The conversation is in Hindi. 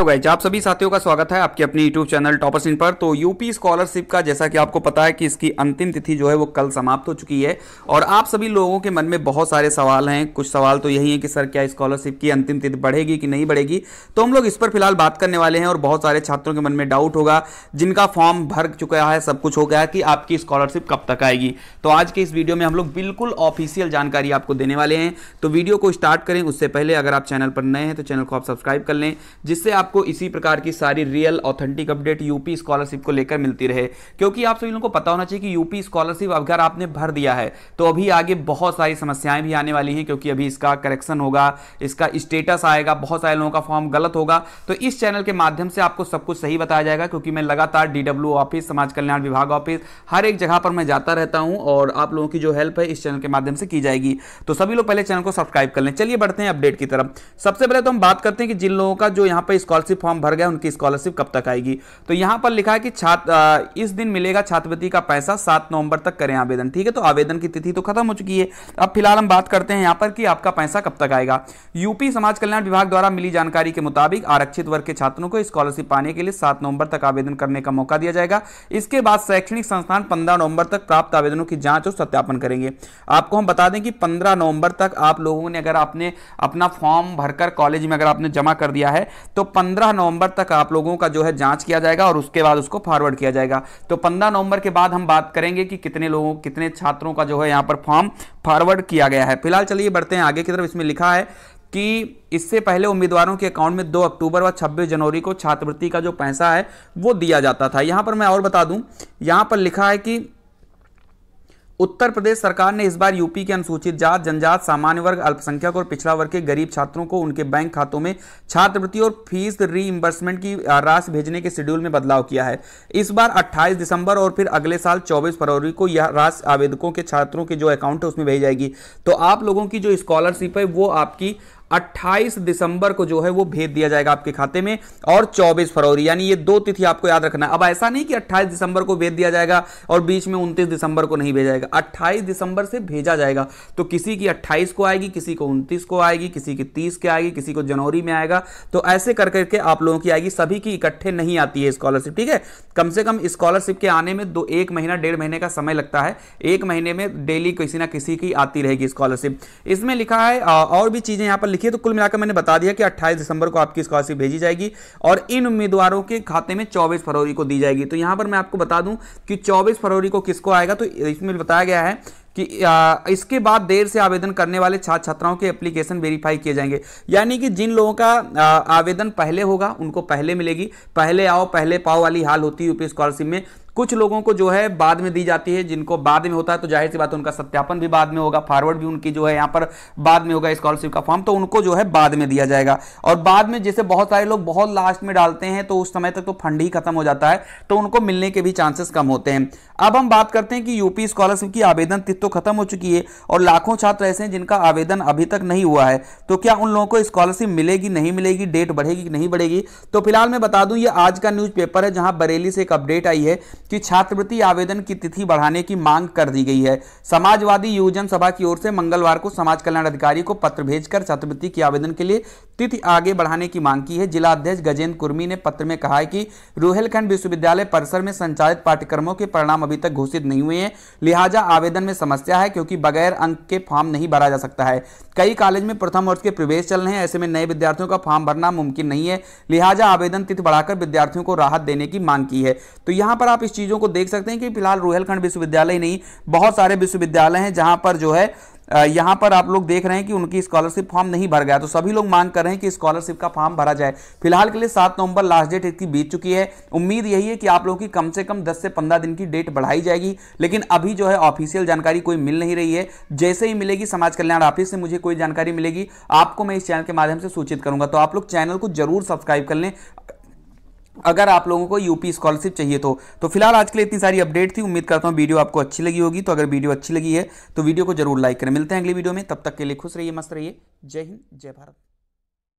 तो गाइज आप सभी साथियों का स्वागत है आपके अपने यूट्यूब चैनल टॉपर सिंह पर तो यूपी स्कॉलरशिप का जैसा कि आपको पता है कि इसकी अंतिम तिथि जो है वो कल समाप्त हो चुकी है और आप सभी लोगों के मन में बहुत सारे सवाल हैं कुछ सवाल तो यही है कि सर क्या स्कॉलरशिप की अंतिम तिथि बढ़ेगी कि नहीं बढ़ेगी तो हम लोग इस पर फिलहाल बात करने वाले हैं और बहुत सारे छात्रों के मन में डाउट होगा जिनका फॉर्म भर चुका है सब कुछ हो गया कि आपकी स्कॉलरशिप कब तक आएगी तो आज के इस वीडियो में हम लोग बिल्कुल ऑफिशियल जानकारी आपको देने वाले हैं तो वीडियो को स्टार्ट करें उससे पहले अगर आप चैनल पर नए हैं तो चैनल को आप सब्सक्राइब कर लें जिससे आप आपको इसी प्रकार की सारी real authentic update UP scholarship को लेकर मिलती रहे क्योंकि आप सभी लोगों को पता होना चाहिए कि यूपी स्कॉलरशिप अगर आपने भर दिया है तो अभी आगे बहुत सारी समस्याएं भी आने वाली हैं क्योंकि अभी इसका करेक्शन होगा इसका स्टेटस आएगा बहुत सारे लोगों का फॉर्म गलत होगा तो इस चैनल के माध्यम से आपको सब कुछ सही बताया जाएगा क्योंकि मैं लगातार डी ऑफिस समाज कल्याण विभाग ऑफिस हर एक जगह पर मैं जाता रहता हूँ और आप लोगों की जो हेल्प है इस चैनल के माध्यम से की जाएगी तो सभी लोग पहले चैनल को सब्सक्राइब कर लें चलिए बढ़ते हैं अपडेट की तरफ सबसे पहले तो हम बात करते हैं कि जिन लोगों का जो यहाँ पर स्कॉल स्कॉलरशिप फॉर्म भर गए उनकी स्कॉलरशिप कब तक आएगी तो यहां पर लिखा है कि छात्र इस दिन मिलेगा छात्रवृत्ति का पैसा सात नवंबर तक करें आवेदन ठीक है तो आवेदन की तिथि तो खत्म हो चुकी है अब फिलहाल हम बात करते हैं यहां पर कि आपका पैसा कब तक आएगा यूपी समाज कल्याण विभाग द्वारा मिली जानकारी के मुताबिक आरक्षित वर्ग के छात्रों को स्कॉलरशिप पाने के लिए सात नवंबर तक आवेदन करने का मौका दिया जाएगा इसके बाद शैक्षणिक संस्थान पंद्रह नवंबर तक प्राप्त आवेदनों की जांच और सत्यापन करेंगे आपको हम बता दें कि पंद्रह नवंबर तक आप लोगों ने अगर आपने अपना फॉर्म भरकर कॉलेज में अगर आपने जमा कर दिया है तो पंद्रह पंद्रह नवंबर तक आप लोगों का जो है जांच किया जाएगा और उसके बाद उसको फॉरवर्ड किया जाएगा तो पंद्रह नवंबर के बाद हम बात करेंगे कि कितने लोगों कितने छात्रों का जो है यहाँ पर फॉर्म फॉरवर्ड किया गया है फिलहाल चलिए बढ़ते हैं आगे की तरफ इसमें लिखा है कि इससे पहले उम्मीदवारों के अकाउंट में 2 अक्टूबर व 26 जनवरी को छात्रवृत्ति का जो पैसा है वो दिया जाता था यहाँ पर मैं और बता दूँ यहाँ पर लिखा है कि उत्तर प्रदेश सरकार ने इस बार यूपी के अनुसूचित जात जनजात सामान्य वर्ग अल्पसंख्यक और पिछड़ा वर्ग के गरीब छात्रों को उनके बैंक खातों में छात्रवृत्ति और फीस री की राशि भेजने के शेड्यूल में बदलाव किया है इस बार 28 दिसंबर और फिर अगले साल 24 फरवरी को यह राशि आवेदकों के छात्रों के जो अकाउंट है उसमें भेजी जाएगी तो आप लोगों की जो स्कॉलरशिप है वो आपकी 28 दिसंबर को जो है वो भेज दिया जाएगा आपके खाते में और 24 फरवरी यानी ये दो तिथि आपको याद रखना अब ऐसा नहीं कि 28 दिसंबर को भेज दिया जाएगा और बीच में 29 दिसंबर को नहीं भेजा जाएगा 28 दिसंबर से भेजा जाएगा तो किसी की 28 को आएगी किसी को उनतीस को आएगी किसी की तीस के आएगी किसी को जनवरी में आएगा तो ऐसे कर करके आप लोगों की आएगी सभी की इकट्ठे नहीं आती है स्कॉलरशिप ठीक है कम से कम स्कॉलरशिप के आने में दो एक महीना डेढ़ महीने का समय लगता है एक महीने में डेली किसी ना किसी की आती रहेगी स्कॉलरशिप इसमें लिखा है और भी चीजें यहां पर देखिए तो कुल मिलाकर मैंने बता दिया कि 28 दिसंबर को आपकी स्कॉलरशिप भेजी जाएगी और इन उम्मीदवारों के खाते में 24 फरवरी को दी जाएगी तो यहां पर मैं आपको बता दूं कि 24 फरवरी को किसको आएगा तो इसमें बताया गया है कि आ, इसके बाद देर से आवेदन करने वाले छात्र छात्राओं के एप्लीकेशन वेरीफाई किए जाएंगे यानी कि जिन लोगों का आ, आवेदन पहले होगा उनको पहले मिलेगी पहले आओ पहले पाओ वाली हाल होती है यूपी स्कॉलरशिप में कुछ लोगों को जो है बाद में दी जाती है जिनको बाद में होता है तो जाहिर सी बात उनका सत्यापन भी बाद में होगा फॉरवर्ड भी उनकी जो है यहाँ पर बाद में होगा स्कॉलरशिप का फॉर्म तो उनको जो है बाद में दिया जाएगा और बाद में जैसे बहुत सारे लोग बहुत लास्ट में डालते हैं तो उस समय तक तो फंड ही खत्म हो जाता है तो उनको मिलने के भी चांसेस कम होते हैं अब हम बात करते हैं कि यूपी स्कॉलरशिप की आवेदन तिथि तो खत्म हो चुकी है और लाखों छात्र ऐसे हैं जिनका आवेदन अभी तक नहीं हुआ है तो क्या उन लोगों को स्कॉलरशिप मिलेगी नहीं मिलेगी डेट बढ़ेगी कि नहीं बढ़ेगी तो फिलहाल मैं बता दूं ये आज का न्यूज़पेपर है जहां बरेली से एक अपडेट आई है कि छात्रवृत्ति आवेदन की तिथि बढ़ाने की मांग कर दी गई है समाजवादी युवजन सभा की ओर से मंगलवार को समाज कल्याण अधिकारी को पत्र भेजकर छात्रवृत्ति के आवेदन के लिए तिथि आगे बढ़ाने की मांग की है जिला अध्यक्ष गजेंद्र कुर्मी ने पत्र में कहा है कि रोहेलखंड विश्वविद्यालय परिसर में संचालित पाठ्यक्रमों के परिणाम अभी तक घोषित नहीं हुए हैं लिहाजा आवेदन में समस्या है क्योंकि बगैर अंक के फॉर्म नहीं भरा जा सकता है कई कॉलेज में प्रथम वर्ष के प्रवेश चल रहे हैं ऐसे में नए विद्यार्थियों का फॉर्म भरना मुमकिन नहीं है लिहाजा आवेदन तिथि बढ़ाकर विद्यार्थियों को राहत देने की मांग की है तो यहाँ पर आप इस चीज़ों को देख सकते हैं कि फिलहाल रोहेलखंड विश्वविद्यालय नहीं बहुत सारे विश्वविद्यालय हैं जहाँ पर जो है यहां पर आप लोग देख रहे हैं कि उनकी स्कॉलरशिप फॉर्म नहीं भर गया तो सभी लोग मांग कर रहे हैं कि स्कॉलरशिप का फॉर्म भरा जाए फिलहाल के लिए सात नवंबर लास्ट डेट इसकी बीत चुकी है उम्मीद यही है कि आप लोगों की कम से कम दस से पंद्रह दिन की डेट बढ़ाई जाएगी लेकिन अभी जो है ऑफिशियल जानकारी कोई मिल नहीं रही है जैसे ही मिलेगी समाज कल्याण ऑफिस से मुझे कोई जानकारी मिलेगी आपको मैं इस चैनल के माध्यम से सूचित करूंगा तो आप लोग चैनल को जरूर सब्सक्राइब कर लें अगर आप लोगों को यूपी स्कॉलरशिप चाहिए तो तो फिलहाल आज के लिए इतनी सारी अपडेट थी उम्मीद करता हूँ वीडियो आपको अच्छी लगी होगी तो अगर वीडियो अच्छी लगी है तो वीडियो को जरूर लाइक करें मिलते हैं अगली वीडियो में तब तक के लिए खुश रहिए मस्त रहिए जय हिंद जय भारत